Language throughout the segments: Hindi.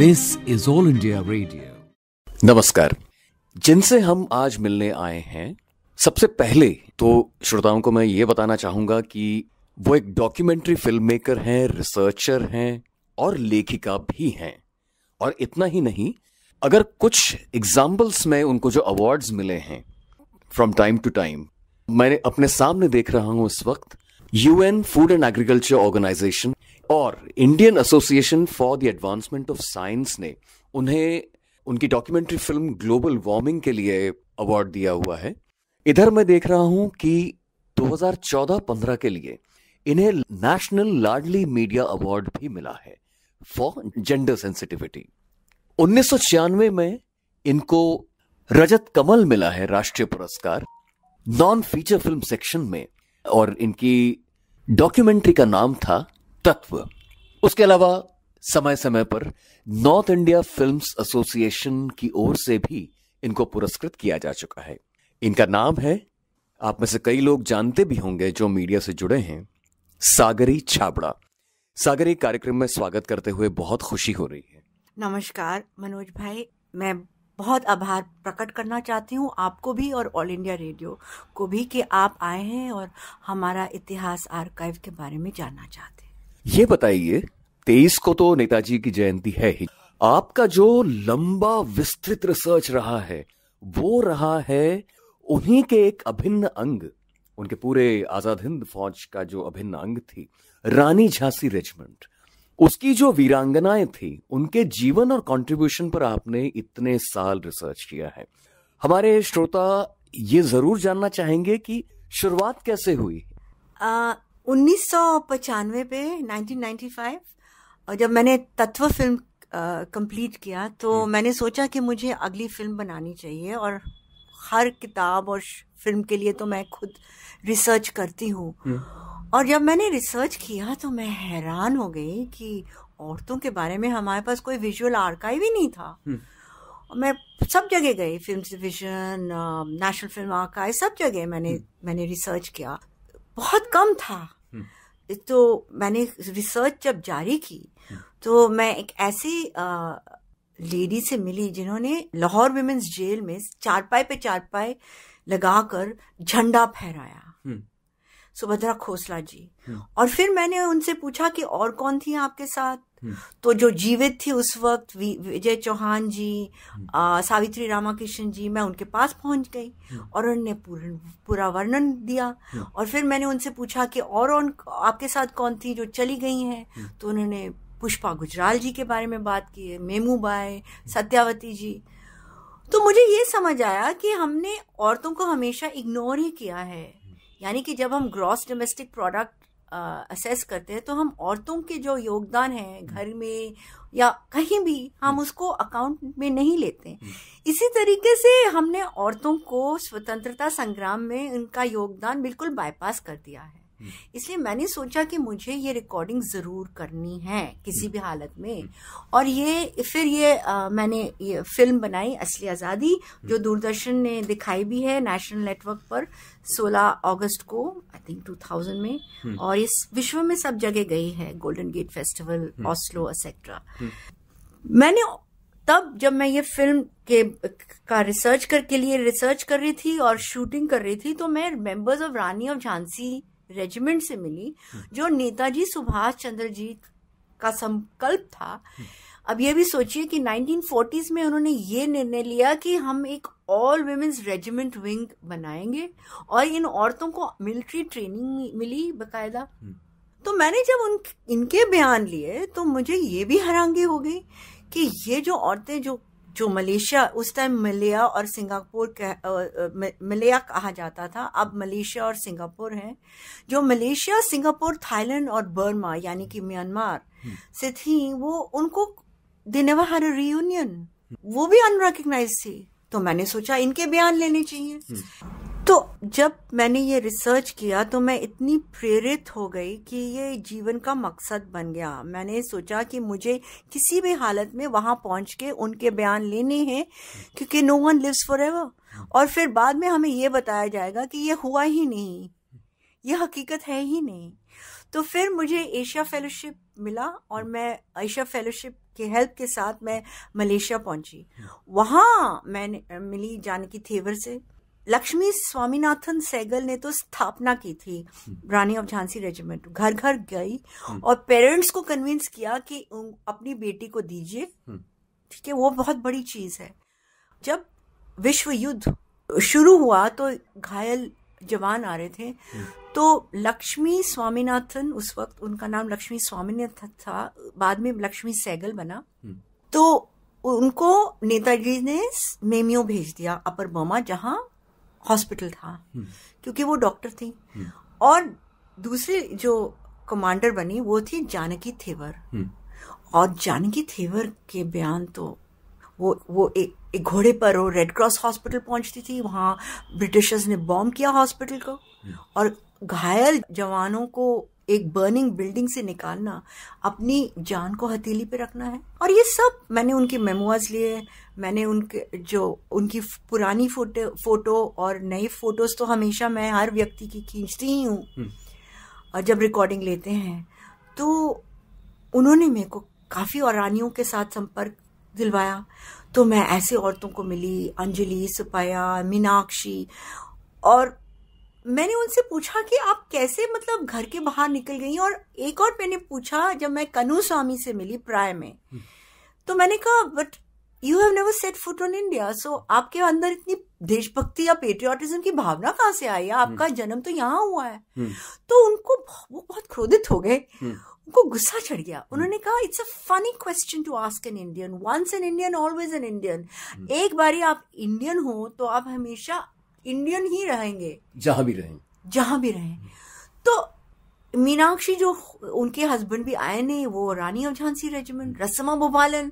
This is All India Radio नमस्कार जिनसे हम आज मिलने आए हैं सबसे पहले तो श्रोताओं को मैं ये बताना चाहूंगा कि वो एक डॉक्यूमेंट्री फिल्म मेकर हैं रिसर्चर हैं और लेखिका भी हैं और इतना ही नहीं अगर कुछ एग्जाम्पल्स में उनको जो अवार्ड्स मिले हैं फ्रॉम टाइम टू टाइम मैंने अपने सामने देख रहा हूं इस वक्त UN Food and Agriculture Organization और Indian Association for the Advancement of Science ने उन्हें उनकी डॉक्यूमेंट्री फिल्म ग्लोबल वार्मिंग के लिए अवार्ड दिया हुआ है इधर मैं देख रहा हूं कि 2014-15 के लिए इन्हें नेशनल लार्डली मीडिया अवार्ड भी मिला है फॉर जेंडर सेंसिटिविटी उन्नीस में इनको रजत कमल मिला है राष्ट्रीय पुरस्कार नॉन फीचर फिल्म सेक्शन में और इनकी डॉक्यूमेंट्री का नाम था तत्व उसके अलावा समय समय पर नॉर्थ इंडिया फिल्म एसोसिएशन की ओर से भी इनको पुरस्कृत किया जा चुका है इनका नाम है आप में से कई लोग जानते भी होंगे जो मीडिया से जुड़े हैं सागरी छाबड़ा सागरी कार्यक्रम में स्वागत करते हुए बहुत खुशी हो रही है नमस्कार मनोज भाई मैं बहुत आभार प्रकट करना चाहती हूँ आपको भी और ऑल इंडिया रेडियो को भी कि आप आए हैं और हमारा इतिहास आर्काइव के बारे में जानना चाहते हैं ये बताइए तेईस को तो नेताजी की जयंती है ही आपका जो लंबा विस्तृत रिसर्च रहा है वो रहा है उन्हीं के एक अभिन्न अंग उनके पूरे आजाद हिंद फौज का जो अभिन्न अंग थी रानी झांसी रेजिमेंट उसकी जो वीरांगनाएं थी उनके जीवन और कंट्रीब्यूशन पर आपने इतने साल रिसर्च किया है हमारे श्रोता ये जरूर जानना चाहेंगे कि शुरुआत कैसे हुई आ, उन्नीस सौ पचानवे पे 1995 और जब मैंने तत्व फिल्म कंप्लीट किया तो मैंने सोचा कि मुझे अगली फिल्म बनानी चाहिए और हर किताब और फिल्म के लिए तो मैं खुद रिसर्च करती हूँ और जब मैंने रिसर्च किया तो मैं हैरान हो गई कि औरतों के बारे में हमारे पास कोई विजुअल आर्काइव ही नहीं था हम्म। मैं सब जगह गई Film Division National Film Archive सब जगह मैंने हम्म। मैंने रिसर्च किया बहुत कम था हम्म। तो मैंने रिसर्च जब जारी की हम्म। तो मैं एक ऐसी लेडी से मिली जिन्होंने लाहौर विमेंस जेल में चारपाई पे चारपाई लगाकर झंडा फहराया हम्म। सुभद्रा खोसला जी और फिर मैंने उनसे पूछा कि और कौन थी आपके साथ हम्म। तो जो जीवित थी उस वक्त विजय चौहान जी हम्म। आ, सावित्री रामाकृष्ण जी मैं उनके पास पहुंच गई हम्म। और उन्होंने पूरा वर्णन दिया और फिर मैंने उनसे पूछा कि और उन आपके साथ कौन थी जो चली गई हैं तो उन्होंने पुष्पा गुजराल जी के बारे में बात की है मेमू बाय सत्यावती जी तो मुझे ये समझ आया कि हमने औरतों को हमेशा इग्नोर ही किया है यानी कि जब हम ग्रॉस डोमेस्टिक प्रोडक्ट असेस करते हैं तो हम औरतों के जो योगदान है हम्म। घर में या कहीं भी हम हम्म। उसको अकाउंट में नहीं लेते हम्म। इसी तरीके से हमने औरतों को स्वतंत्रता संग्राम में उनका योगदान बिल्कुल बाईपास कर दिया है हम्म। इसलिए मैंने सोचा कि मुझे ये रिकॉर्डिंग ज़रूर करनी है किसी हम्म। भी हालत में हम्म। और ये फिर ये आ, मैंने ये फिल्म बनाई असली आज़ादी जो दूरदर्शन ने दिखाई भी है नेशनल नेटवर्क पर 16 अगस्त को आई थिंक 2000 में और इस विश्व में सब जगह गई है Golden Gate Festival Oslo etcetera मैंने तब जब मैं ये फिल्म के का रिसर्च कर के लिए रिसर्च कर रही थी और शूटिंग कर रही थी तो मैं members of Rani of Jhansi regiment से मिली हम्म। जो नेताजी सुभाष चंद्र जी का संकल्प था हम्म। अब ये भी सोचिए कि 1940s में उन्होंने ये निर्णय लिया कि हम एक ऑल वेमेन्स रेजिमेंट विंग बनाएंगे और इन औरतों को मिलिट्री ट्रेनिंग मिली बकायदा हम्म। तो मैंने जब उन इनके बयान लिए तो मुझे ये भी हैरानगी हो गई कि ये जो औरतें जो जो मलेशिया उस टाइम मलिया और सिंगापुर कह कहा जाता था अब मलेशिया और सिंगापुर हैं जो मलेशिया सिंगापुर थाईलैंड और बर्मा यानी कि म्यांमार हम्म। से थी वो उनको देने नेवर रियूनियन वो भी अनरिकग्नाइज थी तो मैंने सोचा इनके बयान लेने चाहिए हम्म। तो जब मैंने ये रिसर्च किया तो मैं इतनी प्रेरित हो गई कि ये जीवन का मकसद बन गया मैंने सोचा कि मुझे किसी भी हालत में वहां पहुंच के उनके बयान लेने हैं क्योंकि no one lives forever और फिर बाद में हमें ये बताया जाएगा कि ये हुआ ही नहीं ये हकीकत है ही नहीं तो फिर मुझे एशिया फेलोशिप मिला और मैं एशिया फेलोशिप के हेल्प के साथ मैं मलेशिया पहुंची वहां मैंने मिली जानकी थेवर से लक्ष्मी स्वामीनाथन सैगल ने तो स्थापना की थी रानी ऑफ झांसी रेजिमेंट घर घर गई और पेरेंट्स को कन्विंस किया कि अपनी बेटी को दीजिए ठीक है वो बहुत बड़ी चीज है जब विश्व युद्ध शुरू हुआ तो घायल जवान आ रहे थे तो लक्ष्मी स्वामीनाथन उस वक्त उनका नाम लक्ष्मी स्वामीनाथन था बाद में लक्ष्मी सैगल बना तो उनको नेताजी ने मेमियो भेज दिया अपर बर्मा जहाँ हॉस्पिटल था हम्म। क्योंकि वो डॉक्टर थी हम्म। और दूसरी जो कमांडर बनी वो थी जानकी थेवर हम्म। और जानकी थेवर के बयान तो वो वो ए, एक घोड़े पर वो रेड क्रॉस हॉस्पिटल पहुंचती थी वहाँ ब्रिटिशर्स ने बॉम्ब किया हॉस्पिटल को और घायल जवानों को एक बर्निंग बिल्डिंग से निकालना अपनी जान को हथेली पे रखना है और ये सब मैंने उनके मेमोज लिए मैंने उनके जो उनकी पुरानी फोटो फोटो और नए फोटोज तो हमेशा मैं हर व्यक्ति की खींचती ही हूँ हम्म। और जब रिकॉर्डिंग लेते हैं तो उन्होंने मेरे को काफ़ी औरानियों के साथ संपर्क दिलवाया तो मैं ऐसे औरतों को मिली अंजलि सुपाया मीनाक्षी और मैंने उनसे पूछा कि आप कैसे मतलब घर के बाहर निकल गई और एक और मैंने पूछा जब मैं कनु स्वामी से मिली प्राय में हम्म। तो मैंने कहा but you have never set foot on India so आपके अंदर इतनी देशभक्ति या पेट्रियाटिज्म की भावना कहाँ से आई है हम्म। आपका जन्म तो यहाँ हुआ है हम्म। तो उनको वो बहुत क्रोधित हो गए उनको गुस्सा चढ़ गया उन्होंने कहा it's a funny question to ask an Indian once an Indian always an Indian एक बारी आप इंडियन हो तो आप हमेशा इंडियन ही रहेंगे जहां भी रहें जहां भी रहें तो मीनाक्षी जो उनके हस्बैंड भी आए नहीं वो रानी और झांसी रेजिमेंट रसमा बोबालन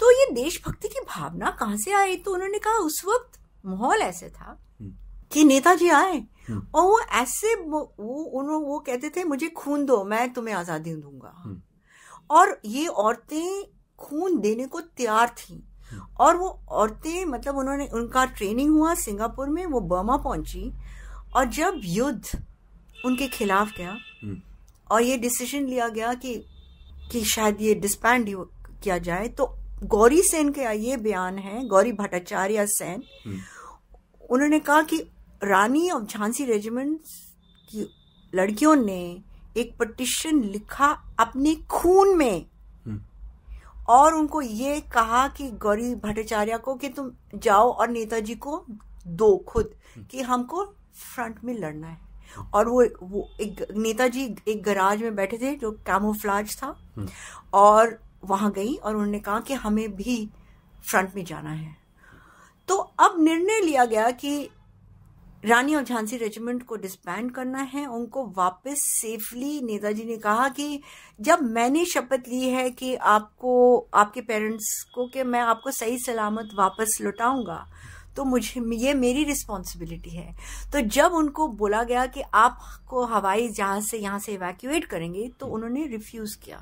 तो ये देशभक्ति की भावना कहाँ से आई तो उन्होंने कहा उस वक्त माहौल ऐसे था हम्म। कि नेताजी आए हम्म। और वो ऐसे वो उन्होंने वो कहते थे मुझे खून दो मैं तुम्हें आजादी दूंगा हम्म। और ये औरतें खून देने को तैयार थी और वो औरतें मतलब उन्होंने उनका ट्रेनिंग हुआ सिंगापुर में वो बर्मा पहुंची और जब युद्ध उनके खिलाफ गया हम्म। और ये डिसीजन लिया गया कि कि शायद ये डिस्पैंड किया जाए तो गौरी सेन का ये बयान है गौरी भट्टाचार्य सेन हम्म। उन्होंने कहा कि रानी ऑफ झांसी रेजिमेंट की लड़कियों ने एक पटिशन लिखा अपने खून में और उनको ये कहा कि गौरी भट्टाचार्य को कि तुम जाओ और नेताजी को दो खुद कि हमको फ्रंट में लड़ना है और वो वो एक नेताजी एक गराज में बैठे थे जो कैमोफ्लाज था और वहां गई और उन्होंने कहा कि हमें भी फ्रंट में जाना है तो अब निर्णय लिया गया कि रानी और झांसी रेजिमेंट को डिसबैंड करना है उनको वापस सेफली नेताजी ने कहा कि जब मैंने शपथ ली है कि आपको आपके पेरेंट्स को कि मैं आपको सही सलामत वापस लौटाऊंगा तो मुझे ये मेरी रिस्पॉन्सिबिलिटी है तो जब उनको बोला गया कि आपको हवाई जहाज से यहाँ से इवैक्यूएट करेंगे तो उन्होंने रिफ्यूज़ किया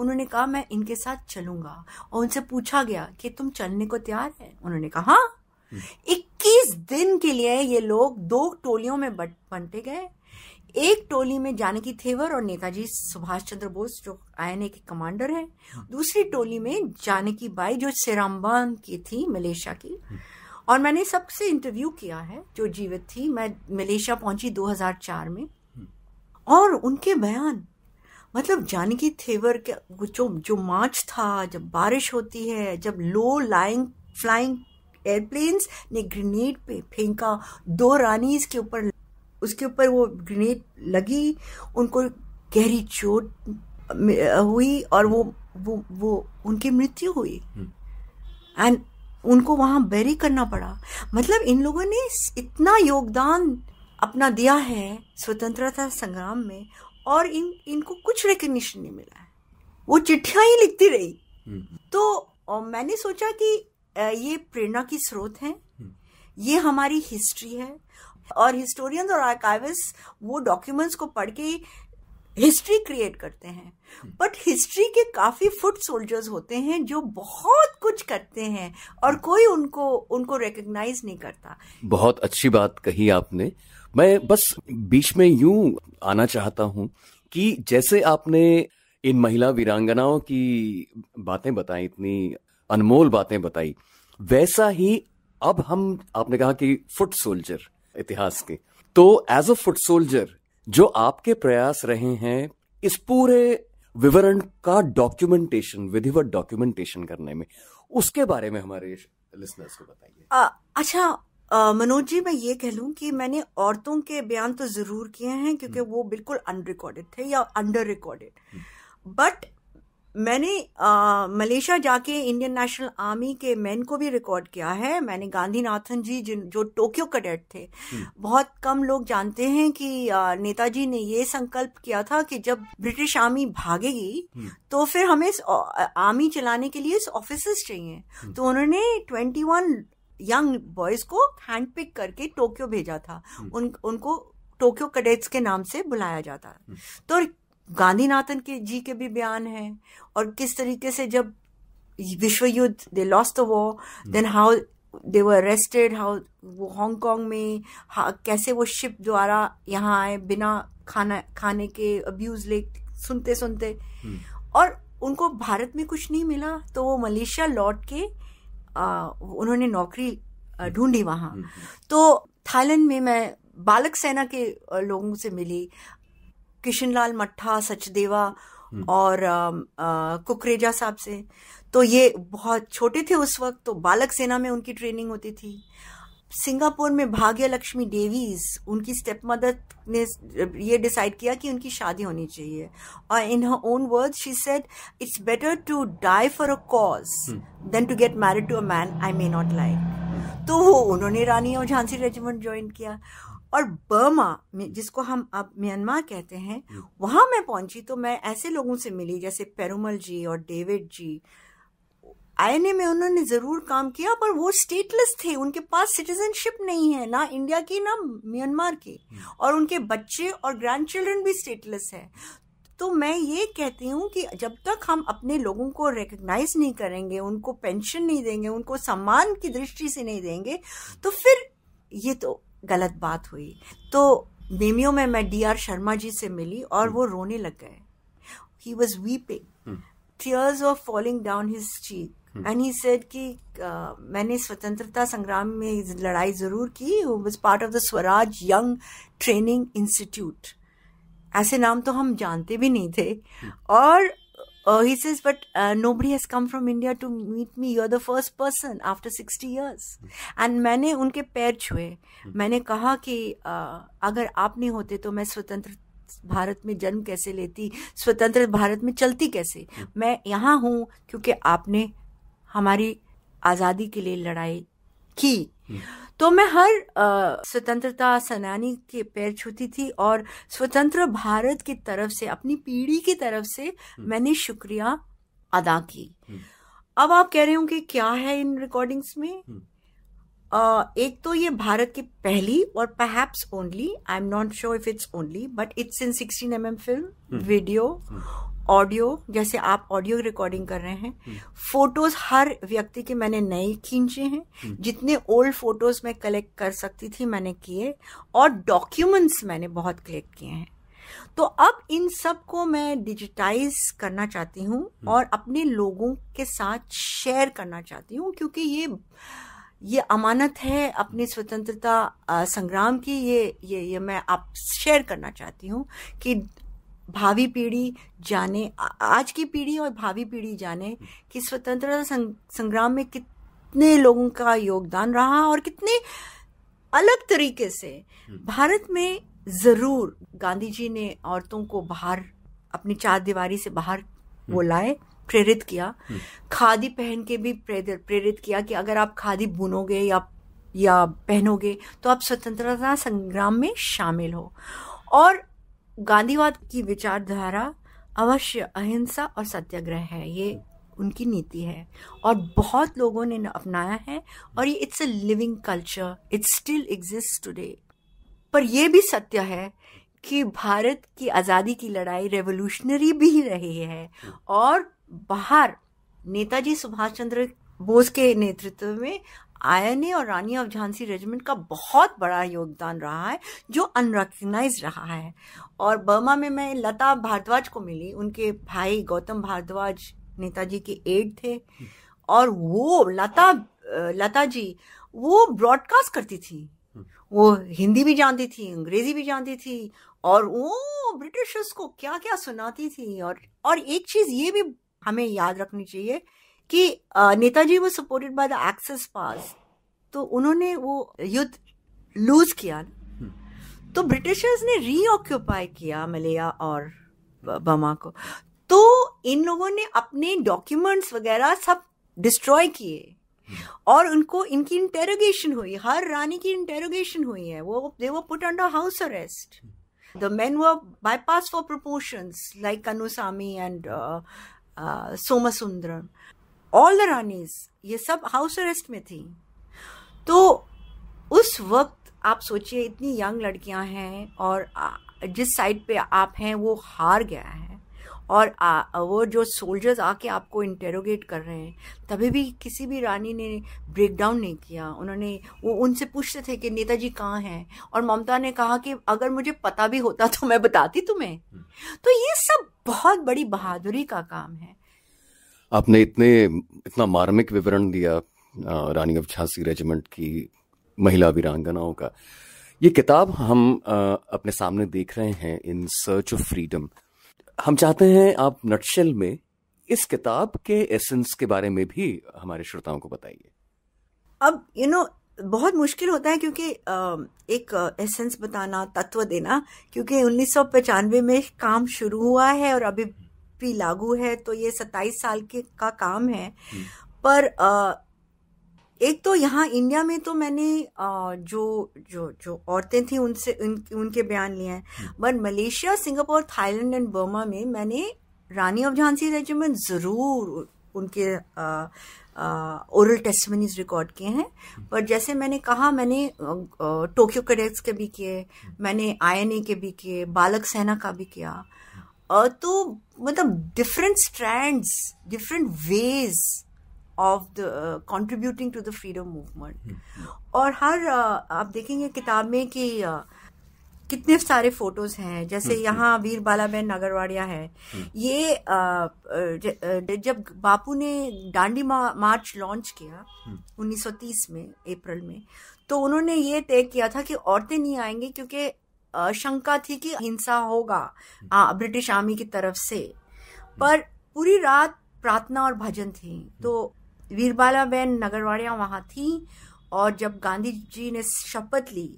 उन्होंने कहा मैं इनके साथ चलूंगा और उनसे पूछा गया कि तुम चलने को तैयार है उन्होंने कहा हाँ इक्कीस दिन के लिए ये लोग दो टोलियों में बंटे गए एक टोली में जानकी थेवर और नेताजी सुभाष चंद्र बोस जो आईएनए के कमांडर हैं दूसरी टोली में जानकी बाई जो सिराम्बान की थी मलेशिया की और मैंने सबसे इंटरव्यू किया है जो जीवित थी मैं मलेशिया पहुंची 2004 में और उनके बयान मतलब जानकी थेवर के जो जो मार्च था जब बारिश होती है जब लो लाइंग फ्लाइंग एयरप्लेन्स ने ग्रेनेड पे फेंका दो रानीज के ऊपर उसके ऊपर वो ग्रेनेड लगी उनको गहरी चोट हुई और वो वो वो उनकी मृत्यु हुई एंड हम्म। उनको वहां बेरी करना पड़ा मतलब इन लोगों ने इतना योगदान अपना दिया है स्वतंत्रता संग्राम में और इन इनको कुछ रिकग्निशन नहीं मिला है वो चिट्ठिया ही लिखती रही हम्म। तो मैंने सोचा कि ये प्रेरणा की स्रोत हैं हम्म। ये हमारी हिस्ट्री है और हिस्टोरियंस और आर्काइविस्ट वो डॉक्यूमेंट्स को पढ़ के हिस्ट्री क्रिएट करते हैं हम्म। बट हिस्ट्री के काफी फुट सोल्जर्स होते हैं जो बहुत कुछ करते हैं और हम्म। कोई उनको उनको रिकग्नाइज नहीं करता बहुत अच्छी बात कही आपने मैं बस बीच में यूं आना चाहता हूं कि जैसे आपने इन महिला वीरांगनाओं की बातें बताई इतनी अनमोल बातें बताई वैसा ही अब हम आपने कहा कि फुट सोल्जर इतिहास के तो एज अ फुट सोल्जर जो आपके प्रयास रहे हैं इस पूरे विवरण का डॉक्यूमेंटेशन विधिवत डॉक्यूमेंटेशन करने में उसके बारे में हमारे लिसनर्स को बताइए अच्छा मनोज जी मैं ये कह लूँ कि मैंने औरतों के बयान तो ज़रूर किए हैं क्योंकि हम्म। वो बिल्कुल अनरिकॉर्डेड थे या अंडर रिकॉर्डेड बट मैंने मलेशिया जाके इंडियन नेशनल आर्मी के मैन को भी रिकॉर्ड किया है मैंने गांधीनाथन जी जिन जो टोक्यो कैडेट थे हम्म। बहुत कम लोग जानते हैं कि नेताजी ने ये संकल्प किया था कि जब ब्रिटिश आर्मी भागेगी हम्म। तो फिर हमें आर्मी चलाने के लिए ऑफिसर्स चाहिए हम्म। तो उन्होंने ट्वेंटी वन यंग बॉयज को हैंड पिक करके टोक्यो भेजा था उन उनको टोक्यो कैडेट्स के नाम से बुलाया जाता तो गांधीनाथन के जी के भी बयान हैं और किस तरीके से जब विश्व युद्ध they lost the war then how they were arrested how वो हांगकांग में कैसे वो शिप द्वारा यहाँ आए बिना खाना खाने के अब्यूज ले सुनते सुनते hmm. और उनको भारत में कुछ नहीं मिला तो वो मलेशिया लौट के आ, उन्होंने नौकरी hmm. ढूंढी वहां hmm. तो थाईलैंड में मैं बालक सेना के लोगों से मिली किशनलाल मट्ठा सचदेवा हम्म। और कुकरेजा साहब से तो ये बहुत छोटे थे उस वक्त तो बालक सेना में उनकी ट्रेनिंग होती थी सिंगापुर में भाग्य लक्ष्मी डेवीज उनकी स्टेप मदर ने ये डिसाइड किया कि उनकी शादी होनी चाहिए और in her own word she said it's better to die for a cause than to get married to a man I may not like तो वो उन्होंने रानी और झांसी रेजिमेंट ज्वाइन किया और बर्मा में जिसको हम अब म्यांमार कहते हैं हम्म। वहां मैं पहुंची तो मैं ऐसे लोगों से मिली जैसे पेरुमल जी और डेविड जी आईएनए में उन्होंने जरूर काम किया पर वो स्टेटलेस थे उनके पास सिटीजनशिप नहीं है ना इंडिया की ना म्यांमार की हम्म। और उनके बच्चे और ग्रैंड चिल्ड्रन भी स्टेटलेस है तो मैं ये कहती हूँ कि जब तक हम अपने लोगों को रिकग्नाइज नहीं करेंगे उनको पेंशन नहीं देंगे उनको सम्मान की दृष्टि से नहीं देंगे तो फिर ये तो गलत बात हुई तो मेमियो में मैं डी आर शर्मा जी से मिली और हम्म। वो रोने लग गए he was weeping tears of falling down his cheek and he said कि मैंने स्वतंत्रता संग्राम में लड़ाई ज़रूर की was part of the Swaraj young training institute ऐसे नाम तो हम जानते भी नहीं थे हम्म। और Uh, he says, but uh, nobody has come from India to meet me. You're the first person after 60 years. And मैंने उनके पैर छुए मैंने कहा कि अगर आप नहीं होते तो मैं स्वतंत्र भारत में जन्म कैसे लेती स्वतंत्र भारत में चलती कैसे मैं यहाँ हूँ क्योंकि आपने हमारी आज़ादी के लिए लड़ाई की तो मैं हर स्वतंत्रता सेनानी के पैर छूती थी और स्वतंत्र भारत की तरफ से अपनी पीढ़ी की तरफ से हम्म। मैंने शुक्रिया अदा की हम्म। अब आप कह रहे हो कि क्या है इन रिकॉर्डिंग्स में आ, हम्म। एक तो ये भारत की पहली और perhaps only I am not sure if it's only but it's in sixteen M M film video audio जैसे आप ऑडियो रिकॉर्डिंग कर रहे हैं फोटोज हम्म। हर व्यक्ति के मैंने नए खींचे हैं हम्म। जितने ओल्ड फोटोज मैं कलेक्ट कर सकती थी मैंने किए और डॉक्यूमेंट्स मैंने बहुत कलेक्ट किए हैं तो अब इन सब को मैं डिजिटाइज करना चाहती हूँ हम्म। और अपने लोगों के साथ शेयर करना चाहती हूँ क्योंकि ये ये अमानत है अपनी स्वतंत्रता संग्राम की ये ये ये मैं आप शेयर करना चाहती हूँ कि भावी पीढ़ी जाने आज की पीढ़ी और भावी पीढ़ी जाने कि स्वतंत्रता संग, संग्राम में कितने लोगों का योगदान रहा और कितने अलग तरीके से भारत में ज़रूर गांधी जी ने औरतों को बाहर अपनी चार दीवारी से बाहर बुलाए हम्म। प्रेरित किया हम्म। खादी पहन के भी प्रेरित किया कि अगर आप खादी बुनोगे या या पहनोगे तो आप स्वतंत्रता संग्राम में शामिल हो और गांधीवाद की विचारधारा अवश्य अहिंसा और सत्याग्रह है ये उनकी नीति है और बहुत लोगों ने अपनाया है और ये it's a living culture it's still exist today पर यह भी सत्य है कि भारत की आज़ादी की लड़ाई रेवोल्यूशनरी भी रही है और बाहर नेताजी सुभाष चंद्र बोस के नेतृत्व में आयने और रानी ऑफ झांसी रेजिमेंट का बहुत बड़ा योगदान रहा है जो अनरिकग्नाइज रहा है और बर्मा में मैं लता भारद्वाज को मिली उनके भाई गौतम भारद्वाज नेताजी के एड थे और वो लता लता जी वो ब्रॉडकास्ट करती थी वो हिंदी भी जानती थी अंग्रेजी भी जानती थी और वो ब्रिटिशर्स को क्या क्या सुनाती थी और और एक चीज ये भी हमें याद रखनी चाहिए कि नेताजी वो supported by the Axis powers तो उन्होंने वो युद्ध लूज किया हम्म। तो ब्रिटिशर्स ने रीऑक्यूपाई किया मलेया और बमा को तो इन लोगों ने अपने डॉक्यूमेंट्स वगैरह सब डिस्ट्रॉय किए हम्म। और उनको इनकी इंटेरोगेशन हुई हर रानी की इंटेरोगेशन हुई है वो दे वो put under house arrest the men were bypass for proportions like Anusami and Somasundaram all the Ranis ये सब हाउस अरेस्ट में थी तो उस वक्त आप सोचिए इतनी यंग लड़कियां हैं और जिस साइड पे आप हैं वो हार गया है और आ, वो जो सोल्जर्स आके आपको इंटेरोगेट कर रहे हैं तभी भी किसी भी रानी ने ब्रेक डाउन नहीं किया उन्होंने वो उनसे पूछते थे कि नेताजी कहाँ हैं और ममता ने कहा कि अगर मुझे पता भी होता तो मैं बताती तुम्हें हम्म। तो ये सब बहुत बड़ी बहादुरी का काम है आपने इतने इतना मार्मिक विवरण दिया रानी ऑफ झांसी रेजिमेंट की महिला वीरांगनाओं का ये किताब हम अपने सामने देख रहे हैं इन सर्च ऑफ फ्रीडम हम चाहते हैं आप नटशेल में इस किताब के एसेंस के बारे में भी हमारे श्रोताओं को बताइए अब यू you नो know, बहुत मुश्किल होता है क्योंकि एक एसेंस बताना तत्व देना क्योंकि उन्नीस में काम शुरू हुआ है और अभी भी लागू है तो ये सत्ताईस साल के का काम है हम्म। पर एक तो यहाँ इंडिया में तो मैंने जो जो जो औरतें थी उनसे उन, उनके बयान लिए हैं हम्म। But Malaysia Singapore Thailand and Burma में मैंने रानी ऑफ झांसी रेजिमेंट ज़रूर उनके ओरल टेस्टमनीज रिकॉर्ड किए हैं हम्म। पर जैसे मैंने कहा मैंने टोक्यो कडेक्स के भी किए मैंने आईएनए के भी किए बालक सेना का भी किया तो मतलब different strands different ways of the contributing to the freedom movement और हर uh, आप देखेंगे किताब में कि uh, कितने सारे फोटोज हैं जैसे hmm. यहाँ बाला बहन नगरवाड़िया है hmm. ये uh, uh, uh, जब बापू ने डांडी मार्च लॉन्च किया 1930 hmm. में अप्रैल में तो उन्होंने ये तय किया था कि औरतें नहीं आएंगी क्योंकि शंका थी कि हिंसा होगा हम्म। आ, ब्रिटिश आर्मी की तरफ से पर पूरी रात प्रार्थना और भजन थी हम्म। तो वीरबाला बहन नगरवाड़िया वहां थी और जब गांधी जी ने शपथ ली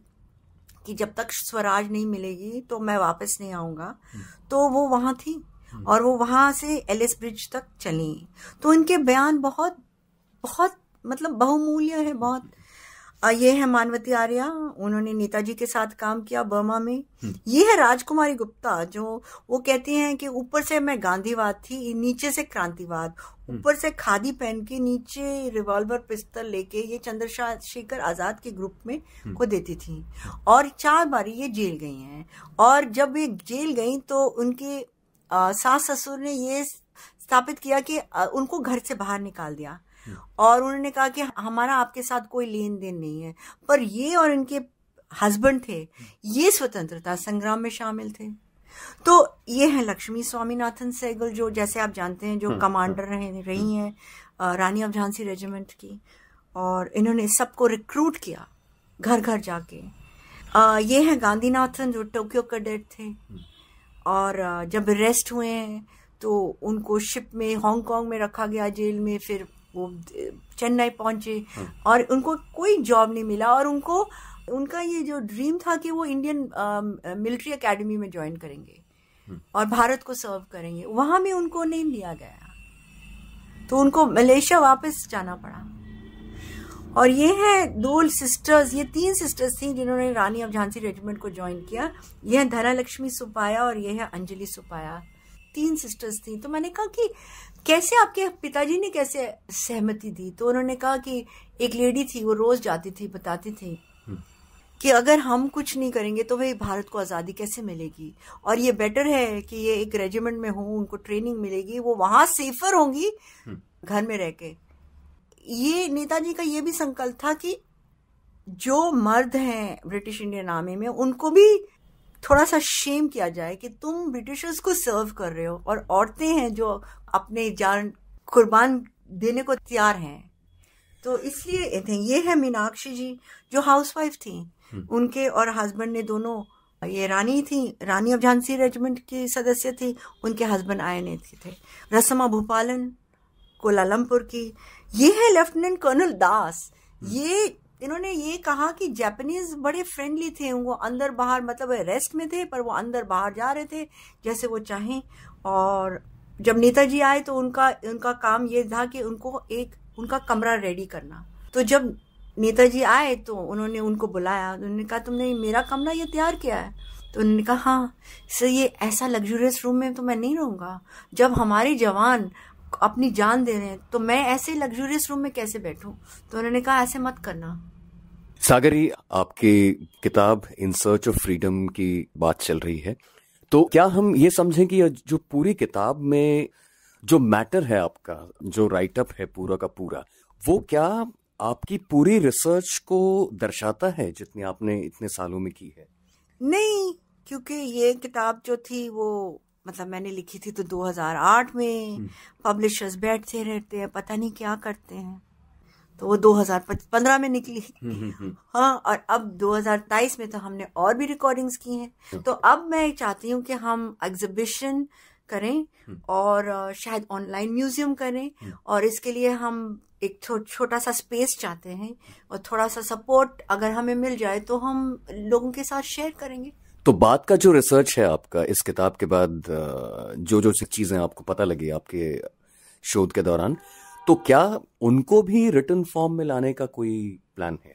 कि जब तक स्वराज नहीं मिलेगी तो मैं वापस नहीं आऊंगा हम्म। तो वो वहां थी और वो वहां से एलिस ब्रिज तक चली तो इनके बयान बहुत बहुत मतलब बहुमूल्य है बहुत ये है मानवती आर्या उन्होंने नेताजी के साथ काम किया बर्मा में हम्म। ये है राजकुमारी गुप्ता जो वो कहती हैं कि ऊपर से मैं गांधीवाद थी नीचे से क्रांतिवाद हम्म। ऊपर से खादी पहन के नीचे रिवॉल्वर पिस्तल लेके ये चंद्रशेखर आजाद के ग्रुप में हम्म। को देती थी और चार बारी ये जेल गई हैं और जब ये जेल गई तो उनके सास ससुर ने ये स्थापित किया कि उनको घर से बाहर निकाल दिया और उन्होंने कहा कि हमारा आपके साथ कोई लेन देन नहीं है पर ये और इनके हस्बैंड थे ये स्वतंत्रता संग्राम में शामिल थे तो ये हैं लक्ष्मी स्वामीनाथन सहगल जो जैसे आप जानते हैं जो हम्म, कमांडर हम्म। रहे रही हैं रानी ऑफ झांसी रेजिमेंट की और इन्होंने सबको रिक्रूट किया घर घर जाके ये हैं गांधीनाथन जो टोक्यो कैडेट थे और जब अरेस्ट हुए हैं तो उनको शिप में हांगकांग में रखा गया जेल में फिर वो चेन्नई पहुंचे और उनको कोई जॉब नहीं मिला और उनको उनका ये जो ड्रीम था कि वो इंडियन मिलिट्री एकेडमी में ज्वाइन करेंगे और भारत को सर्व करेंगे वहां में उनको नहीं लिया गया तो उनको मलेशिया वापस जाना पड़ा और ये है दो सिस्टर्स ये तीन सिस्टर्स थी जिन्होंने रानी ऑफ झांसी रेजिमेंट को ज्वाइन किया ये है धनालक्ष्मी सुपाया और ये है अंजलि सुपाया तीन सिस्टर्स थी तो मैंने कहा कि कैसे आपके पिताजी ने कैसे सहमति दी तो उन्होंने कहा कि एक लेडी थी वो रोज जाती थी बताती थी हम्म। कि अगर हम कुछ नहीं करेंगे तो भाई भारत को आज़ादी कैसे मिलेगी और ये बेटर है कि ये एक रेजिमेंट में हो उनको ट्रेनिंग मिलेगी वो वहां सेफर होंगी हम्म। घर में रह के ये नेताजी का ये भी संकल्प था कि जो मर्द हैं ब्रिटिश इंडियन आर्मी में उनको भी थोड़ा सा शेम किया जाए कि तुम ब्रिटिशर्स को सर्व कर रहे हो और औरतें हैं जो अपने जान कुर्बान देने को तैयार हैं तो इसलिए ये है मीनाक्षी जी जो हाउसवाइफ थी हम्म। उनके और हस्बैंड ने दोनों ये रानी थी रानी ऑफ झांसी रेजिमेंट की सदस्य थी उनके हस्बैंड आई एन थे रसमा भोपालन कोलालमपुर की ये है लेफ्टिनेंट कर्नल दास हम्म। ये इन्होंने ये कहा कि जापानीज बड़े फ्रेंडली थे वो अंदर बाहर मतलब रेस्ट में थे पर वो अंदर बाहर जा रहे थे जैसे वो चाहें और जब नेताजी आए तो उनका उनका काम ये था कि उनको एक उनका कमरा रेडी करना तो जब नेताजी आए तो उन्होंने उनको बुलाया उन्होंने कहा तुमने मेरा कमरा ये तैयार किया है तो उन्होंने कहा हाँ सर ये ऐसा लग्जूरियस रूम में तो मैं नहीं रहूँगा जब हमारे जवान अपनी जान दे रहे हैं तो मैं ऐसे लग्जूरियस रूम में कैसे बैठूं तो उन्होंने कहा ऐसे मत करना सागरी आपकी किताब इन सर्च ऑफ फ्रीडम की बात चल रही है तो क्या हम ये समझें कि जो पूरी किताब में जो मैटर है आपका जो राइटअप है पूरा का पूरा वो क्या आपकी पूरी रिसर्च को दर्शाता है जितनी आपने इतने सालों में की है नहीं क्योंकि ये किताब जो थी वो मतलब मैंने लिखी थी तो 2008 में पब्लिशर्स हम्म। बैठते रहते हैं पता नहीं क्या करते हैं तो वो 2015 में निकली हम्म, हम्म, हम्म। हाँ और अब 2023 में तो हमने और भी रिकॉर्डिंग्स की हैं तो अब मैं चाहती हूँ कि हम एग्जिबिशन करें और शायद ऑनलाइन म्यूजियम करें और इसके लिए हम एक छो, छोटा सा स्पेस चाहते हैं और थोड़ा सा सपोर्ट अगर हमें मिल जाए तो हम लोगों के साथ शेयर करेंगे तो बात का जो रिसर्च है आपका इस किताब के बाद जो जो चीज़ें आपको पता लगी आपके शोध के दौरान तो क्या उनको भी रिटर्न फॉर्म में लाने का कोई प्लान है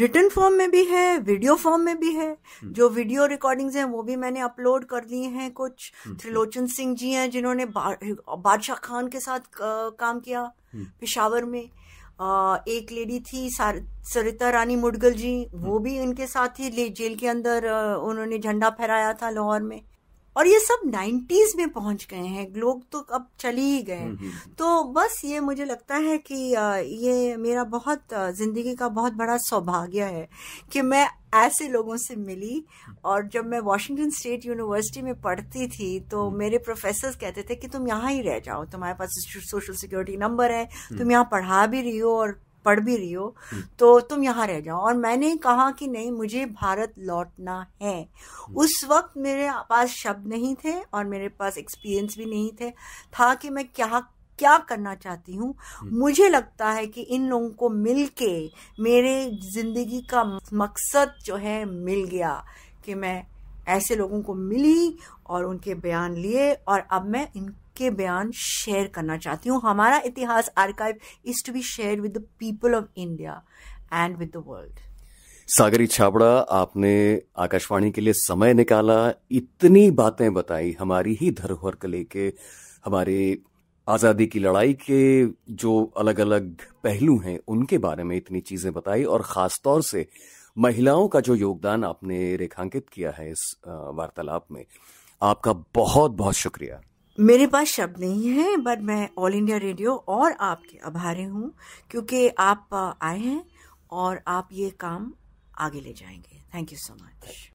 रिटर्न फॉर्म में भी है वीडियो फॉर्म में भी है हम्म। जो वीडियो रिकॉर्डिंग्स हैं वो भी मैंने अपलोड कर दिए हैं कुछ हम्म, हम्म। त्रिलोचन सिंह जी हैं जिन्होंने बादशाह खान के साथ काम किया पिशावर में एक लेडी थी सरिता रानी मुडगल जी वो भी इनके साथ ही जेल के अंदर उन्होंने झंडा फहराया था लाहौर में और ये सब नाइन्टीज में पहुंच गए हैं लोग तो अब चले ही गए हम्म, हम्म। तो बस ये मुझे लगता है कि ये मेरा बहुत जिंदगी का बहुत बड़ा सौभाग्य है कि मैं ऐसे लोगों से मिली और जब मैं वॉशिंगटन स्टेट यूनिवर्सिटी में पढ़ती थी तो हम्म। मेरे प्रोफेसर कहते थे कि तुम यहाँ ही रह जाओ तुम्हारे पास सोशल सिक्योरिटी नंबर है तुम यहाँ पढ़ा भी रही हो और पढ़ भी रही हो हम्म। तो तुम यहाँ रह जाओ और मैंने कहा कि नहीं मुझे भारत लौटना है हम्म। उस वक्त मेरे पास शब्द नहीं थे और मेरे पास एक्सपीरियंस भी नहीं थे था कि मैं क्या क्या करना चाहती हूँ हम्म। मुझे लगता है कि इन लोगों को मिल के मेरे जिंदगी का मकसद जो है मिल गया कि मैं ऐसे लोगों को मिली और उनके बयान लिए और अब मैं इन के बयान शेयर करना चाहती हूँ हमारा इतिहास archive is to be share with the people of India and with the world Sagari Chhabra आपने आकाशवाणी के लिए समय निकाला इतनी बातें बताई हमारी ही धरोहर को लेके हमारे आज़ादी की लड़ाई के जो अलग अलग पहलू हैं उनके बारे में इतनी चीज़ें बताई और ख़ास तौर से महिलाओं का जो योगदान आपने रेखांकित किया है इस वार्तालाप में आपका बहुत बहुत शुक्रिया मेरे पास शब्द नहीं है बट मैं ऑल इंडिया रेडियो और आपके आभारी हूँ क्योंकि आप आए हैं और आप ये काम आगे ले जाएंगे थैंक यू सो मच